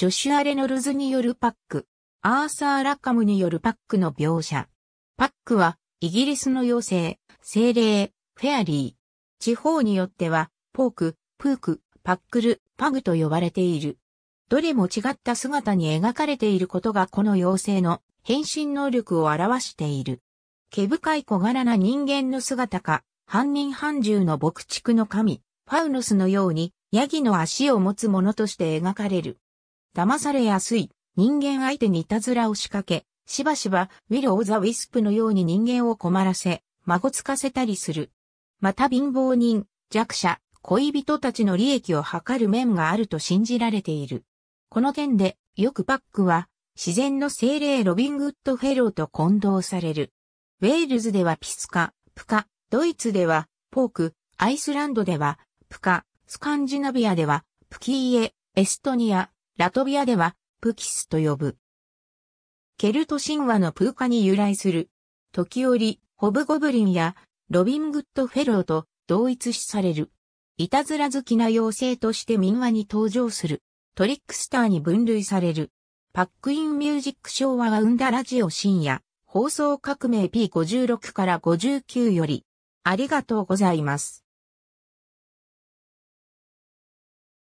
ジョシュア・レノルズによるパック、アーサー・ラッカムによるパックの描写。パックは、イギリスの妖精、精霊、フェアリー。地方によっては、ポーク、プーク、パックル、パグと呼ばれている。どれも違った姿に描かれていることがこの妖精の変身能力を表している。毛深い小柄な人間の姿か、半人半獣の牧畜の神、ファウノスのように、ヤギの足を持つものとして描かれる。騙されやすい、人間相手にいたずらを仕掛け、しばしば、ウィロー・ザ・ウィスプのように人間を困らせ、孫つかせたりする。また貧乏人、弱者、恋人たちの利益を図る面があると信じられている。この点で、よくパックは、自然の精霊ロビングッドフェローと混同される。ウェールズではピスカ、プカ、ドイツでは、ポーク、アイスランドでは、プカ、スカンジナビアでは、プキーエ、エストニア、ラトビアでは、プキスと呼ぶ。ケルト神話のプーカに由来する。時折、ホブゴブリンや、ロビングッドフェローと同一視される。いたずら好きな妖精として民話に登場する。トリックスターに分類される。パックインミュージック昭和が生んだラジオ深夜、放送革命 P56 から59より、ありがとうございます。